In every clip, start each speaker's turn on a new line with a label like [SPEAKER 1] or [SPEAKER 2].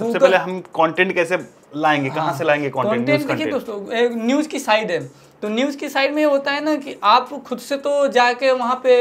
[SPEAKER 1] सबसे पहले हम
[SPEAKER 2] कंटेंट कैसे लाएंगे हाँ, कहाँ से लाएंगे कंटेंट न्यूज देखिए दोस्तों न्यूज की साइड है तो न्यूज़ की साइड में होता है ना कि आप खुद से तो जाके वहाँ पे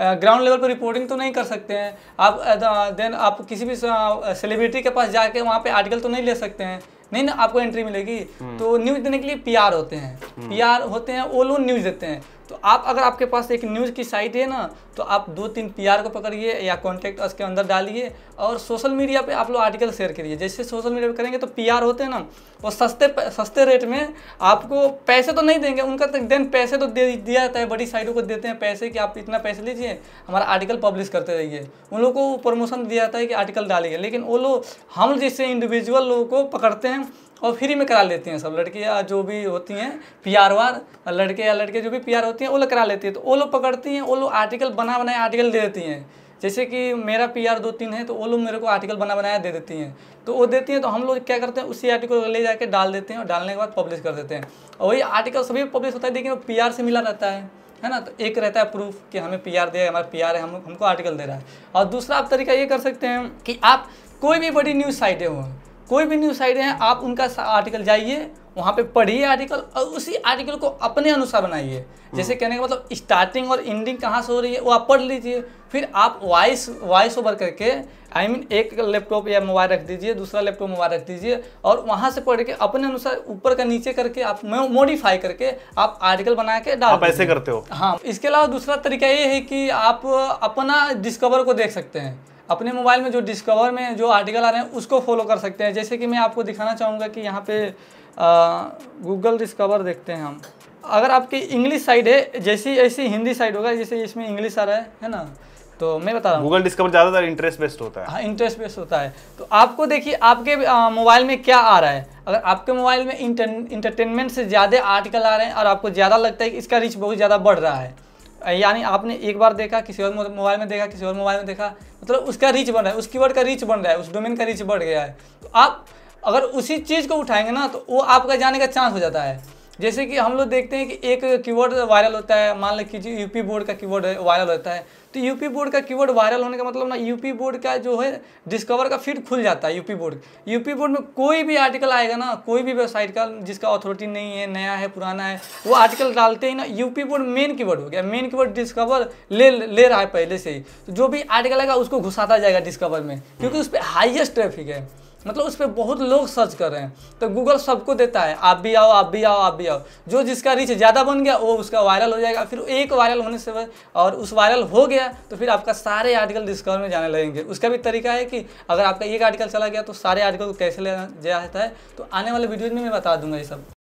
[SPEAKER 2] ग्राउंड लेवल पर रिपोर्टिंग तो नहीं कर सकते हैं आप देन आप किसी भी सेलिब्रिटी के पास जाके वहाँ पे आर्टिकल तो नहीं ले सकते हैं नहीं ना आपको एंट्री मिलेगी हम्म। तो न्यूज़ देने के लिए पीआर होते हैं पीआर हम्म। होते हैं वो लोग न्यूज़ देते हैं तो आप अगर आपके पास एक न्यूज़ की साइट है ना तो आप दो तीन पीआर को पकड़िए या कॉन्टैक्ट उसके अंदर डालिए और सोशल मीडिया पे आप लोग आर्टिकल शेयर करिए जैसे सोशल मीडिया पे करेंगे तो पीआर होते हैं ना वो सस्ते सस्ते रेट में आपको पैसे तो नहीं देंगे उनका तक तो देन पैसे तो दे दिया जाता है बड़ी साइटों को देते हैं पैसे कि आप इतना पैसे लीजिए हमारा आर्टिकल पब्लिश करते रहिए उन लोगों को प्रमोशन दिया जाता है कि आर्टिकल डालिए लेकिन वो लोग हम जैसे इंडिविजुअल लोगों को पकड़ते हैं और फ्री में करा लेती हैं सब लड़कियाँ जो भी होती हैं पी आर वार लड़के या लड़के जो भी पी आर होती हैं वो लोग करा लेती है तो वो लोग पकड़ती हैं वो लोग आर्टिकल बना बनाए आर्टिकल दे देती हैं जैसे कि मेरा पी आर दो तीन है तो वो लोग मेरे को आर्टिकल बना बनाया दे देती हैं तो वो देती हैं तो हम लोग क्या करते हैं उसी आर्टिकल को ले जाकर डाल देते हैं और डालने के बाद पब्लिश कर देते हैं और वही आर्टिकल सभी पब्लिश होता है लेकिन वो पी आर से मिला रहता है है ना तो एक रहता है प्रूफ कि हमें पी आर दे हमारा पी आर है हम हमको आर्टिकल दे रहा है और दूसरा आप तरीका ये कर सकते हैं कि आप कोई भी बड़ी न्यूज़ साइटें हों कोई भी न्यूज़ साइट है आप उनका आर्टिकल जाइए वहाँ पे पढ़िए आर्टिकल और उसी आर्टिकल को अपने अनुसार बनाइए हम्म। जैसे कहने का मतलब स्टार्टिंग और एंडिंग कहाँ से हो रही है वो आप पढ़ लीजिए फिर आप वॉइस वॉइस ओवर करके आई I मीन mean, एक लैपटॉप या मोबाइल रख दीजिए दूसरा लैपटॉप मोबाइल रख दीजिए और वहाँ से पढ़ के अपने अनुसार ऊपर का नीचे करके आप मॉडिफाई करके आप आर्टिकल बना के डाल ऐसे करते हो हाँ इसके अलावा दूसरा तरीका ये है कि आप अपना डिस्कवर को देख सकते हैं अपने मोबाइल में जो डिस्कवर में जो आर्टिकल आ रहे हैं उसको फॉलो कर सकते हैं जैसे कि मैं आपको दिखाना चाहूँगा कि यहाँ पे गूगल डिस्कवर देखते हैं हम अगर आपकी इंग्लिश साइड है जैसी ऐसी हिंदी साइड होगा जैसे इसमें इंग्लिश आ रहा है है ना तो मैं बता रहा हूँ गूगल डिस्कवर ज़्यादातर इंटरेस्ट बेस्ड होता है हाँ इंटरेस्ट बेस्ड होता है तो आपको देखिए आपके मोबाइल में क्या आ रहा है अगर आपके मोबाइल में इंटरटेनमेंट से ज़्यादा आर्टिकल आ रहे हैं और आपको ज़्यादा लगता है कि इसका रीच बहुत ज़्यादा बढ़ रहा है यानी आपने एक बार देखा किसी और मोबाइल में देखा किसी और मोबाइल में देखा मतलब उसका रीच बन रहा है उस कीवर्ड का रीच बन रहा है उस डोमेन का रीच बढ़ गया है तो आप अगर उसी चीज़ को उठाएंगे ना तो वो आपका जाने का चांस हो जाता है जैसे कि हम लोग देखते हैं कि एक कीवर्ड वायरल होता है मान कीजिए यूपी बोर्ड का कीवर्ड वायरल होता है तो यूपी बोर्ड का कीवर्ड वायरल होने का मतलब ना यूपी बोर्ड का जो है डिस्कवर का फीड खुल जाता है यूपी बोर्ड यूपी बोर्ड में कोई भी आर्टिकल आएगा ना कोई भी वेबसाइट का जिसका अथॉरिटी नहीं है नया है पुराना है वो आर्टिकल डालते ही ना यूपी बोर्ड मेन कीवर्ड हो गया मेन कीवर्ड डिस्कवर ले ले रहा है पहले से ही तो जो भी आर्टिकल आएगा उसको घुसाता जाएगा डिस्कवर में क्योंकि उस पर हाइएस्ट ट्रैफिक है मतलब उस पर बहुत लोग सर्च कर रहे हैं तो गूगल सबको देता है आप भी आओ आप भी आओ आप भी आओ जो जिसका रीच ज़्यादा बन गया वो उसका वायरल हो जाएगा फिर एक वायरल होने से और उस वायरल हो गया तो फिर आपका सारे आर्टिकल डिस्कवर में जाने लगेंगे उसका भी तरीका है कि अगर आपका एक आर्टिकल चला गया तो सारे आर्टिकल को कैसे ले जाता है तो आने वाले वीडियो में मैं बता दूंगा ये सब